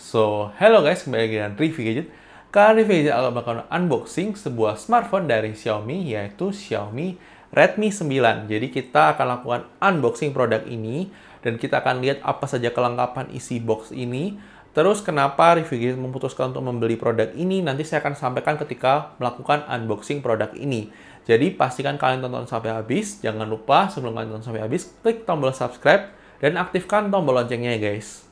So, hello guys, kembali lagi dengan Review Gadget. Kali Review Gadget akan melakukan unboxing sebuah smartphone dari Xiaomi, yaitu Xiaomi Redmi 9. Jadi kita akan lakukan unboxing produk ini, dan kita akan lihat apa saja kelengkapan isi box ini, Terus kenapa Review Gadget memutuskan untuk membeli produk ini nanti saya akan sampaikan ketika melakukan unboxing produk ini. Jadi pastikan kalian tonton sampai habis. Jangan lupa sebelum kalian tonton sampai habis klik tombol subscribe dan aktifkan tombol loncengnya ya guys.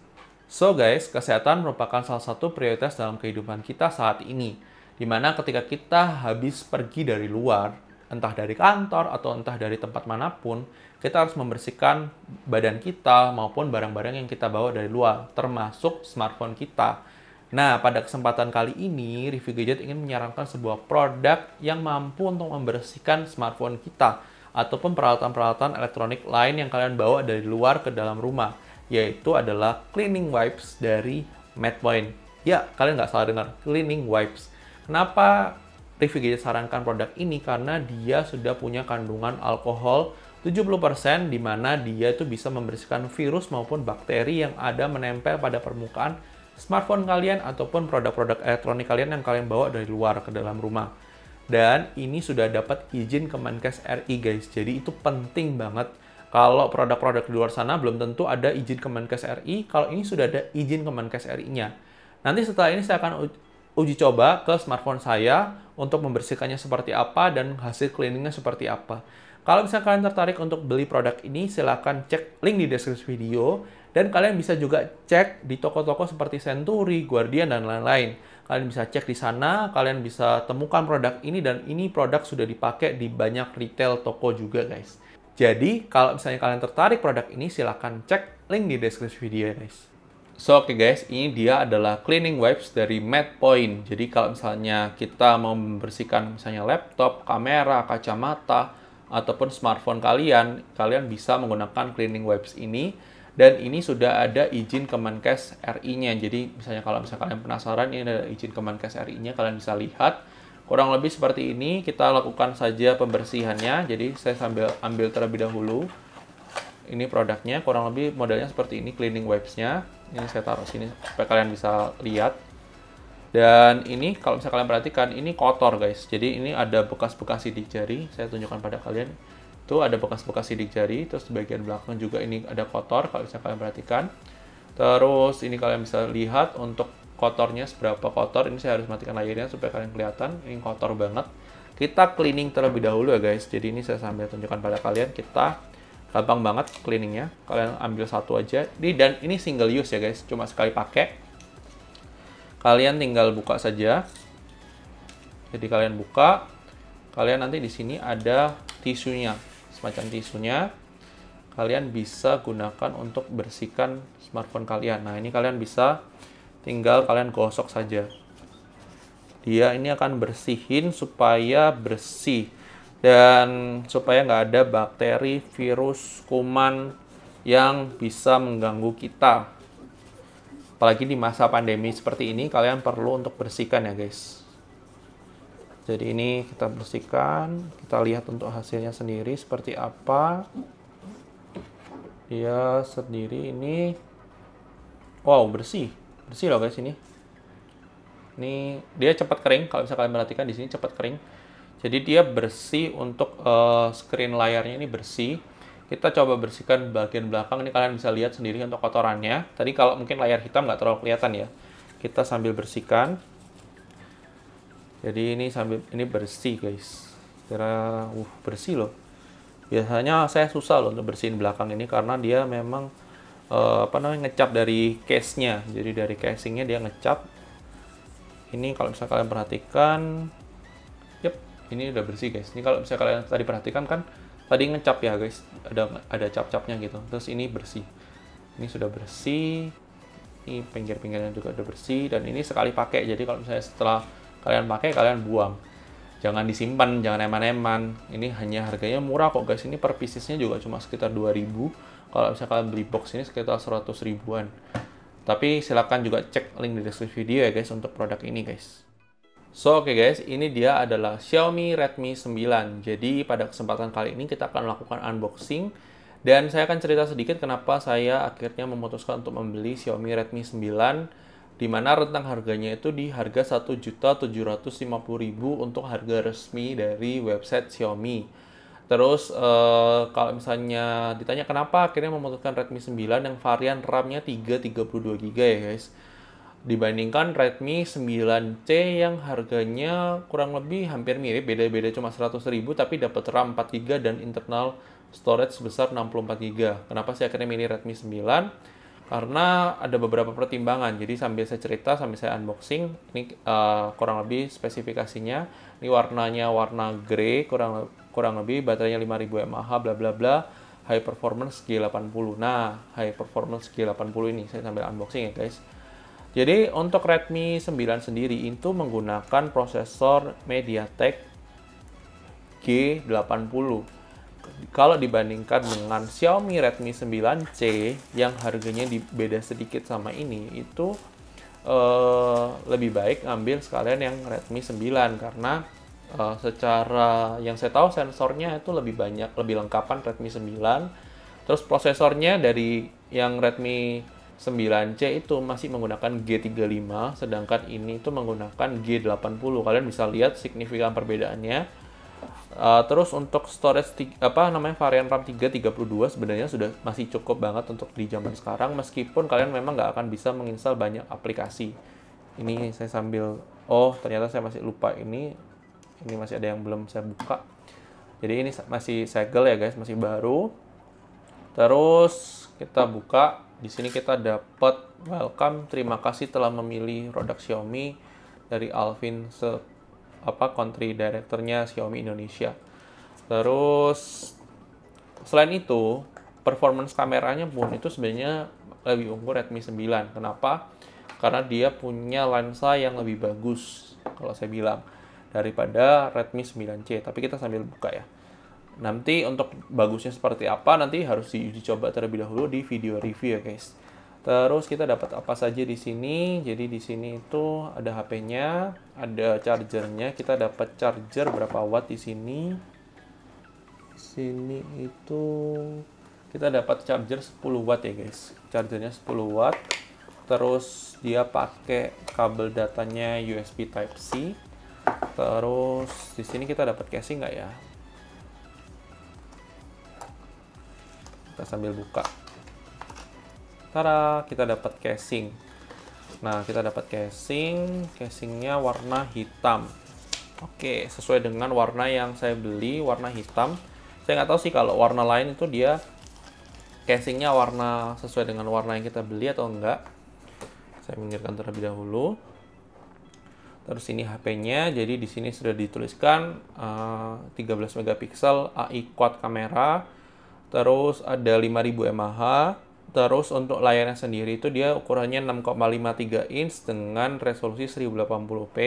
So guys, kesehatan merupakan salah satu prioritas dalam kehidupan kita saat ini. Dimana ketika kita habis pergi dari luar, entah dari kantor atau entah dari tempat manapun, kita harus membersihkan badan kita maupun barang-barang yang kita bawa dari luar, termasuk smartphone kita. Nah, pada kesempatan kali ini, Review Gadget ingin menyarankan sebuah produk yang mampu untuk membersihkan smartphone kita ataupun peralatan-peralatan elektronik lain yang kalian bawa dari luar ke dalam rumah yaitu adalah cleaning wipes dari Matte Ya, kalian nggak salah dengar, cleaning wipes. Kenapa Review Gadget sarankan produk ini? Karena dia sudah punya kandungan alkohol 70% di mana dia itu bisa membersihkan virus maupun bakteri yang ada menempel pada permukaan smartphone kalian ataupun produk-produk elektronik kalian yang kalian bawa dari luar ke dalam rumah. Dan ini sudah dapat izin Kemenkes RI guys, jadi itu penting banget kalau produk-produk di luar sana belum tentu ada izin Kemenkes RI, kalau ini sudah ada izin Kemenkes RI-nya. Nanti setelah ini saya akan uji coba ke smartphone saya untuk membersihkannya seperti apa dan hasil cleaningnya seperti apa. Kalau misalnya kalian tertarik untuk beli produk ini, silahkan cek link di deskripsi video. Dan kalian bisa juga cek di toko-toko seperti Century, Guardian, dan lain-lain. Kalian bisa cek di sana, kalian bisa temukan produk ini, dan ini produk sudah dipakai di banyak retail toko juga, guys. Jadi, kalau misalnya kalian tertarik produk ini, silahkan cek link di deskripsi video ya guys. So, oke okay guys, ini dia adalah cleaning wipes dari Mad Point. Jadi, kalau misalnya kita mau membersihkan misalnya laptop, kamera, kacamata, ataupun smartphone kalian, kalian bisa menggunakan cleaning wipes ini. Dan ini sudah ada izin Kemenkes RI-nya. Jadi, misalnya kalau misalnya kalian penasaran, ini ada izin Kemenkes RI-nya, kalian bisa lihat Kurang lebih seperti ini, kita lakukan saja pembersihannya. Jadi saya sambil ambil terlebih dahulu. Ini produknya, kurang lebih modelnya seperti ini, cleaning wipes-nya. Ini saya taruh sini supaya kalian bisa lihat. Dan ini kalau misalnya kalian perhatikan, ini kotor guys. Jadi ini ada bekas-bekas sidik jari. Saya tunjukkan pada kalian. Itu ada bekas-bekas sidik jari. Terus di bagian belakang juga ini ada kotor kalau misalnya kalian perhatikan. Terus ini kalian bisa lihat untuk kotornya seberapa kotor ini saya harus matikan layarnya supaya kalian kelihatan ini kotor banget kita cleaning terlebih dahulu ya guys jadi ini saya sambil tunjukkan pada kalian kita gampang banget cleaningnya kalian ambil satu aja di dan ini single use ya guys cuma sekali pakai kalian tinggal buka saja jadi kalian buka kalian nanti di sini ada tisunya semacam tisunya kalian bisa gunakan untuk bersihkan smartphone kalian nah ini kalian bisa tinggal kalian gosok saja dia ini akan bersihin supaya bersih dan supaya nggak ada bakteri, virus, kuman yang bisa mengganggu kita. Apalagi di masa pandemi seperti ini kalian perlu untuk bersihkan ya guys. Jadi ini kita bersihkan, kita lihat untuk hasilnya sendiri seperti apa. Dia sendiri ini wow bersih bersih loh guys ini ini dia cepat kering kalau bisa kalian perhatikan di sini cepat kering jadi dia bersih untuk uh, screen layarnya ini bersih kita coba bersihkan bagian belakang ini kalian bisa lihat sendiri untuk kotorannya tadi kalau mungkin layar hitam nggak terlalu kelihatan ya kita sambil bersihkan jadi ini sambil ini bersih guys kira uh bersih loh biasanya saya susah loh untuk bersihin belakang ini karena dia memang uh, apa namanya ngecap dari case-nya. Jadi dari casingnya dia ngecap. Ini kalau misalnya kalian perhatikan, yep, ini udah bersih guys. Ini kalau misalnya kalian tadi perhatikan kan tadi ngecap ya guys, ada ada cap-capnya gitu. Terus ini bersih. Ini sudah bersih. Ini pinggir-pinggirnya juga udah bersih dan ini sekali pakai. Jadi kalau misalnya setelah kalian pakai kalian buang. Jangan disimpan, jangan eman-eman. Ini hanya harganya murah kok guys. Ini per piecesnya juga cuma sekitar 2000 kalau kalian beli box ini sekitar 100 ribuan tapi silahkan juga cek link di deskripsi video ya guys untuk produk ini guys So, oke okay guys, ini dia adalah Xiaomi Redmi 9. Jadi, pada kesempatan kali ini kita akan melakukan unboxing dan saya akan cerita sedikit kenapa saya akhirnya memutuskan untuk membeli Xiaomi Redmi 9 di mana rentang harganya itu di harga 1.750.000 untuk harga resmi dari website Xiaomi. Terus uh, kalau misalnya ditanya kenapa akhirnya memutuskan Redmi 9 yang varian RAM-nya 3 32 gb ya guys. Dibandingkan Redmi 9C yang harganya kurang lebih hampir mirip, beda-beda cuma 100.000 tapi dapat RAM 4GB dan internal storage sebesar 64GB. Kenapa sih akhirnya milih Redmi 9? Karena ada beberapa pertimbangan. Jadi sambil saya cerita, sambil saya unboxing, ini uh, kurang lebih spesifikasinya. Ini warnanya warna grey, kurang lebih kurang lebih baterainya 5000 mAh bla bla bla high performance G80 nah high performance G80 ini saya sambil unboxing ya guys jadi untuk Redmi 9 sendiri itu menggunakan prosesor MediaTek G80 kalau dibandingkan dengan Xiaomi Redmi 9C yang harganya beda sedikit sama ini itu Uh, lebih baik ambil sekalian yang Redmi 9 karena uh, secara yang saya tahu sensornya itu lebih banyak, lebih lengkapan Redmi 9. Terus prosesornya dari yang Redmi 9C itu masih menggunakan G35 sedangkan ini itu menggunakan G80. Kalian bisa lihat signifikan perbedaannya. Uh, terus untuk storage apa namanya varian RAM 3 32 sebenarnya sudah masih cukup banget untuk di zaman sekarang meskipun kalian memang nggak akan bisa menginstal banyak aplikasi. Ini saya sambil oh ternyata saya masih lupa ini ini masih ada yang belum saya buka jadi ini masih segel ya guys masih baru terus kita buka di sini kita dapat welcome terima kasih telah memilih produk Xiaomi dari Alvin se apa country directornya Xiaomi Indonesia terus selain itu performance kameranya pun itu sebenarnya lebih unggul Redmi 9 kenapa karena dia punya lensa yang lebih bagus kalau saya bilang daripada Redmi 9C. Tapi kita sambil buka ya. Nanti untuk bagusnya seperti apa nanti harus diuji coba terlebih dahulu di video review ya guys. Terus kita dapat apa saja di sini? Jadi di sini itu ada HP-nya, ada chargernya. Kita dapat charger berapa watt di sini? Di sini itu kita dapat charger 10 watt ya guys. Chargernya 10 watt. Terus dia pakai kabel datanya USB Type C Terus di sini kita dapat casing nggak ya? Kita sambil buka. Tara, kita dapat casing. Nah, kita dapat casing. Casingnya warna hitam. Oke, sesuai dengan warna yang saya beli, warna hitam. Saya nggak tahu sih kalau warna lain itu dia casingnya warna sesuai dengan warna yang kita beli atau enggak. Saya minggirkan terlebih dahulu. Terus ini HP-nya, jadi di sini sudah dituliskan uh, eh, 13 megapiksel AI quad kamera. Terus ada 5000 mAh. Terus untuk layarnya sendiri itu dia ukurannya 6,53 inch dengan resolusi 1080p.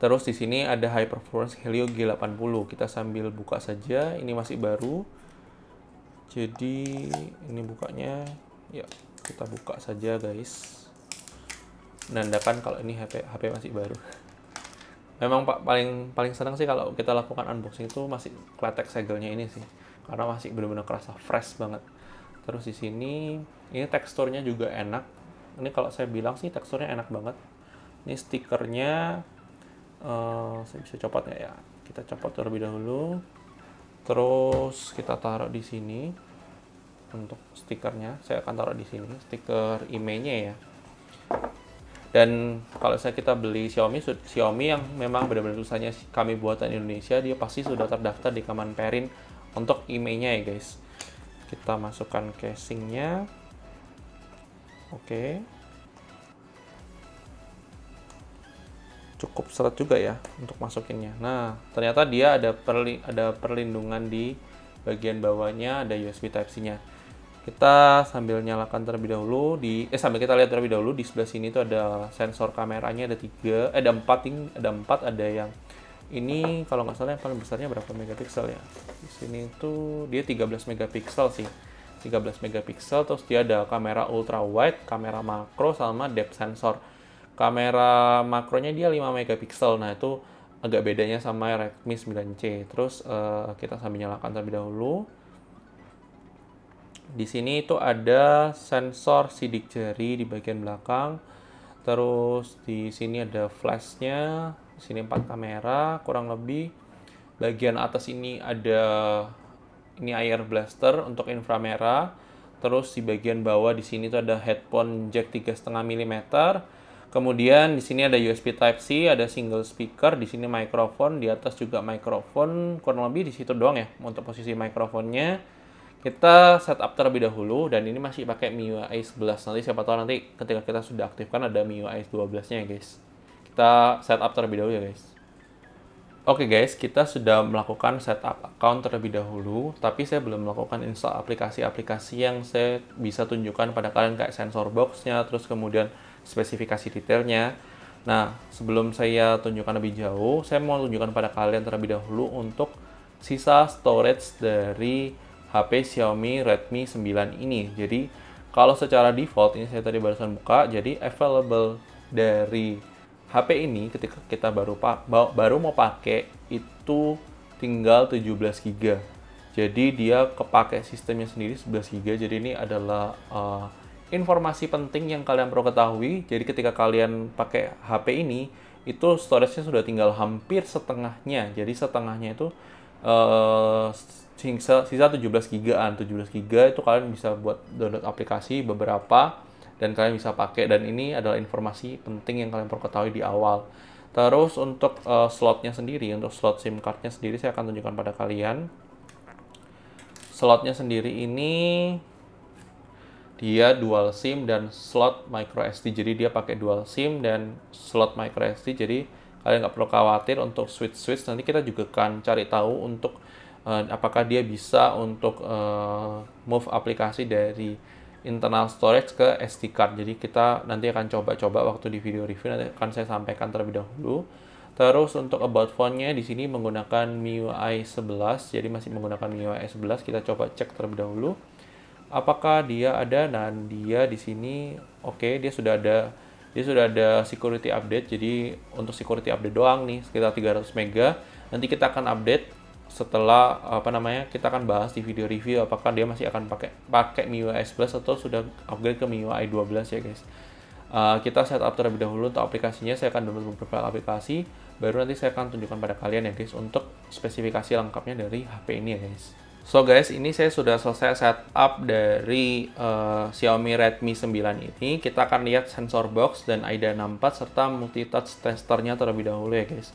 Terus di sini ada high performance Helio G80. Kita sambil buka saja, ini masih baru. Jadi ini bukanya ya kita buka saja guys menandakan kalau ini HP HP masih baru. Memang pak paling paling senang sih kalau kita lakukan unboxing itu masih kletek segelnya ini sih, karena masih benar-benar kerasa fresh banget. Terus di sini ini teksturnya juga enak. Ini kalau saya bilang sih teksturnya enak banget. Ini stikernya uh, saya bisa copotnya ya. Kita copot terlebih dahulu. Terus kita taruh di sini untuk stikernya. Saya akan taruh di sini stiker IMEI-nya ya dan kalau saya kita beli Xiaomi Xiaomi yang memang benar-benar tulisannya kami buatan Indonesia dia pasti sudah terdaftar di Kemenperin untuk IMEI-nya ya guys kita masukkan casingnya oke okay. cukup seret juga ya untuk masukinnya nah ternyata dia ada perli ada perlindungan di bagian bawahnya ada USB Type C nya kita sambil nyalakan terlebih dahulu di eh sambil kita lihat terlebih dahulu di sebelah sini itu ada sensor kameranya ada tiga eh, ada empat ini ada empat ada yang ini kalau nggak salah yang paling besarnya berapa megapiksel ya di sini itu dia 13 megapiksel sih 13 megapiksel terus dia ada kamera ultra wide kamera makro sama depth sensor kamera makronya dia 5 megapiksel nah itu agak bedanya sama Redmi 9C terus uh, kita sambil nyalakan terlebih dahulu di sini itu ada sensor sidik jari di bagian belakang terus di sini ada flashnya di sini empat kamera kurang lebih bagian atas ini ada ini air blaster untuk inframerah terus di bagian bawah di sini itu ada headphone jack 3,5 mm kemudian di sini ada USB Type C ada single speaker di sini mikrofon di atas juga mikrofon kurang lebih di situ doang ya untuk posisi mikrofonnya kita setup terlebih dahulu dan ini masih pakai MIUI 11 nanti siapa tahu nanti ketika kita sudah aktifkan ada MIUI 12 nya ya guys kita setup terlebih dahulu ya guys oke okay guys kita sudah melakukan setup account terlebih dahulu tapi saya belum melakukan install aplikasi-aplikasi yang saya bisa tunjukkan pada kalian kayak sensor box nya terus kemudian spesifikasi detailnya nah sebelum saya tunjukkan lebih jauh saya mau tunjukkan pada kalian terlebih dahulu untuk sisa storage dari HP Xiaomi Redmi 9 ini. Jadi kalau secara default ini saya tadi barusan buka, jadi available dari HP ini ketika kita baru baru mau pakai itu tinggal 17 GB. Jadi dia kepake sistemnya sendiri 11 GB. Jadi ini adalah uh, informasi penting yang kalian perlu ketahui. Jadi ketika kalian pakai HP ini, itu storage-nya sudah tinggal hampir setengahnya. Jadi setengahnya itu uh, sisa, sisa 17 gigaan 17 giga itu kalian bisa buat download aplikasi beberapa dan kalian bisa pakai dan ini adalah informasi penting yang kalian perlu ketahui di awal terus untuk uh, slotnya sendiri untuk slot SIM cardnya sendiri saya akan tunjukkan pada kalian slotnya sendiri ini dia dual SIM dan slot micro SD jadi dia pakai dual SIM dan slot micro SD jadi kalian nggak perlu khawatir untuk switch-switch nanti kita juga akan cari tahu untuk uh, apakah dia bisa untuk uh, move aplikasi dari internal storage ke SD card jadi kita nanti akan coba-coba waktu di video review nanti akan saya sampaikan terlebih dahulu terus untuk about phone nya di sini menggunakan MIUI 11 jadi masih menggunakan MIUI 11 kita coba cek terlebih dahulu apakah dia ada nah dia di sini oke okay, dia sudah ada jadi sudah ada security update. Jadi untuk security update doang nih sekitar 300 mega. Nanti kita akan update setelah apa namanya kita akan bahas di video review apakah dia masih akan pakai pakai MIUI 11 atau sudah upgrade ke MIUI 12 ya guys. Uh, kita setup terlebih dahulu untuk aplikasinya. Saya akan download beberapa aplikasi. Baru nanti saya akan tunjukkan pada kalian ya guys untuk spesifikasi lengkapnya dari HP ini ya guys. So guys, ini saya sudah selesai setup dari uh, Xiaomi Redmi 9 ini. Kita akan lihat sensor box dan IDA 64 serta multi touch testernya terlebih dahulu ya guys.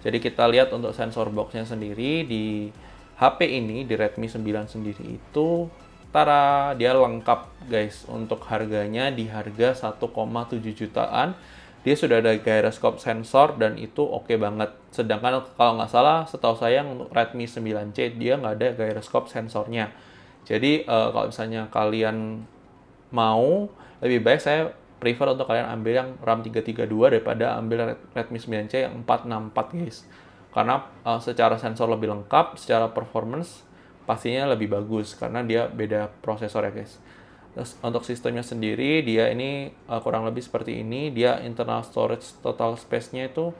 Jadi kita lihat untuk sensor boxnya sendiri di HP ini, di Redmi 9 sendiri itu, tara, dia lengkap guys. Untuk harganya di harga 1,7 jutaan dia sudah ada gyroscope sensor dan itu oke okay banget. Sedangkan kalau nggak salah, setahu saya yang Redmi 9C dia nggak ada gyroscope sensornya. Jadi uh, kalau misalnya kalian mau, lebih baik saya prefer untuk kalian ambil yang RAM 332 daripada ambil Redmi 9C yang 464 guys. Karena uh, secara sensor lebih lengkap, secara performance pastinya lebih bagus karena dia beda prosesor ya guys untuk sistemnya sendiri dia ini uh, kurang lebih seperti ini. Dia internal storage total space-nya itu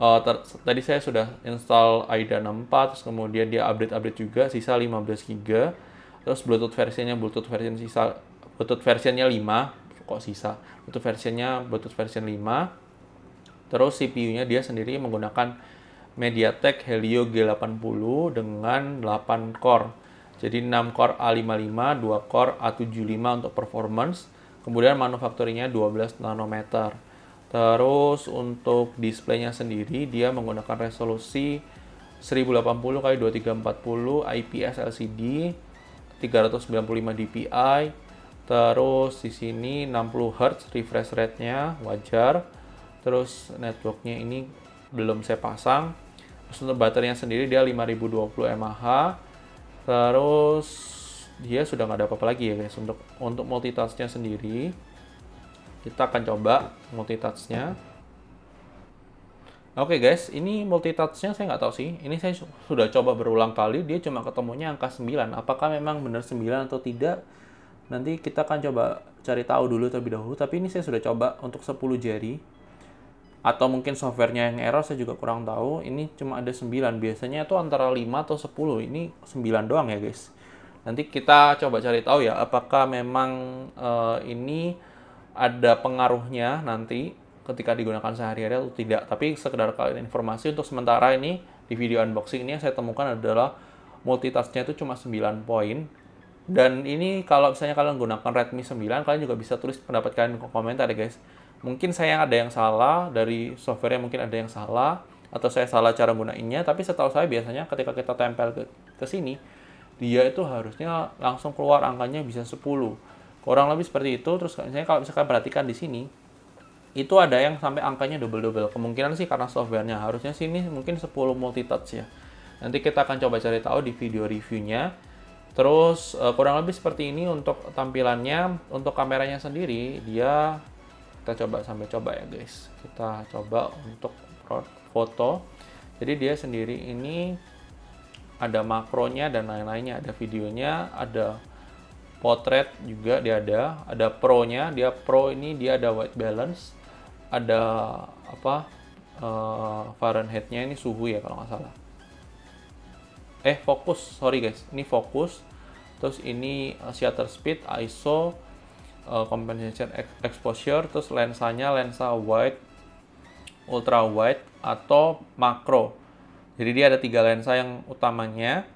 uh, tadi saya sudah install AIDA 64 terus kemudian dia update-update juga sisa 15 GB. Terus Bluetooth versinya Bluetooth version sisa Bluetooth versinya 5 kok sisa. Bluetooth versinya Bluetooth version 5. Terus CPU-nya dia sendiri menggunakan MediaTek Helio G80 dengan 8 core jadi 6 core A55, 2 core A75 untuk performance, kemudian manufakturnya 12 nanometer. Terus untuk displaynya sendiri dia menggunakan resolusi 1080 x 2340 IPS LCD 395 dpi. Terus di sini 60 Hz refresh rate-nya wajar. Terus networknya ini belum saya pasang. Terus untuk baterainya sendiri dia 5020 mAh Terus dia sudah nggak ada apa-apa lagi ya guys untuk untuk multitasknya sendiri. Kita akan coba multitasknya. Oke okay guys, ini multitasknya saya nggak tahu sih. Ini saya sudah coba berulang kali, dia cuma ketemunya angka 9. Apakah memang benar 9 atau tidak? Nanti kita akan coba cari tahu dulu terlebih dahulu. Tapi ini saya sudah coba untuk 10 jari atau mungkin softwarenya yang error saya juga kurang tahu ini cuma ada 9 biasanya itu antara 5 atau 10 ini 9 doang ya guys nanti kita coba cari tahu ya apakah memang uh, ini ada pengaruhnya nanti ketika digunakan sehari-hari atau tidak tapi sekedar kalian informasi untuk sementara ini di video unboxing ini yang saya temukan adalah multitasknya itu cuma 9 poin dan ini kalau misalnya kalian gunakan Redmi 9 kalian juga bisa tulis pendapat kalian di komentar ya guys mungkin saya ada yang salah dari softwarenya mungkin ada yang salah atau saya salah cara gunainnya tapi setahu saya biasanya ketika kita tempel ke, ke sini dia itu harusnya langsung keluar angkanya bisa 10 kurang lebih seperti itu terus misalnya kalau misalkan perhatikan di sini itu ada yang sampai angkanya double-double kemungkinan sih karena softwarenya harusnya sini mungkin 10 touch ya nanti kita akan coba cari tahu di video reviewnya terus eh, kurang lebih seperti ini untuk tampilannya untuk kameranya sendiri dia kita coba sampai coba ya guys kita coba untuk foto jadi dia sendiri ini ada makronya dan lain-lainnya ada videonya ada potret juga dia ada ada pro nya dia pro ini dia ada white balance ada apa uh, eh, Fahrenheit nya ini suhu ya kalau nggak salah eh fokus sorry guys ini fokus terus ini eh, shutter speed ISO uh, compensation exposure terus lensanya lensa wide ultra wide atau makro jadi dia ada tiga lensa yang utamanya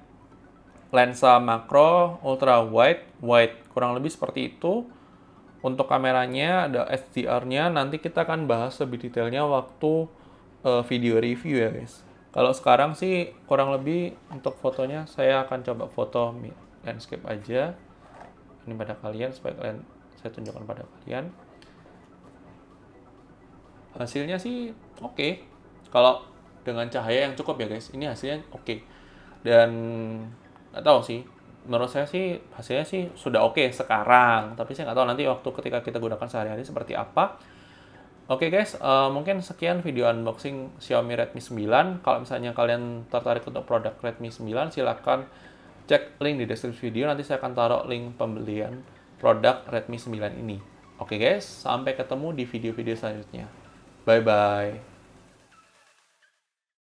lensa makro ultra wide wide kurang lebih seperti itu untuk kameranya ada SDR-nya nanti kita akan bahas lebih detailnya waktu uh, video review ya guys kalau sekarang sih kurang lebih untuk fotonya saya akan coba foto landscape aja ini pada kalian supaya kalian saya tunjukkan pada kalian hasilnya sih oke okay. kalau dengan cahaya yang cukup ya guys ini hasilnya oke okay. dan nggak tahu sih menurut saya sih hasilnya sih sudah oke okay sekarang tapi saya nggak tahu nanti waktu ketika kita gunakan sehari-hari seperti apa Oke okay guys, uh, mungkin sekian video unboxing Xiaomi Redmi 9. Kalau misalnya kalian tertarik untuk produk Redmi 9, silahkan cek link di deskripsi video. Nanti saya akan taruh link pembelian produk Redmi 9 ini. Oke guys, sampai ketemu di video-video selanjutnya. Bye-bye.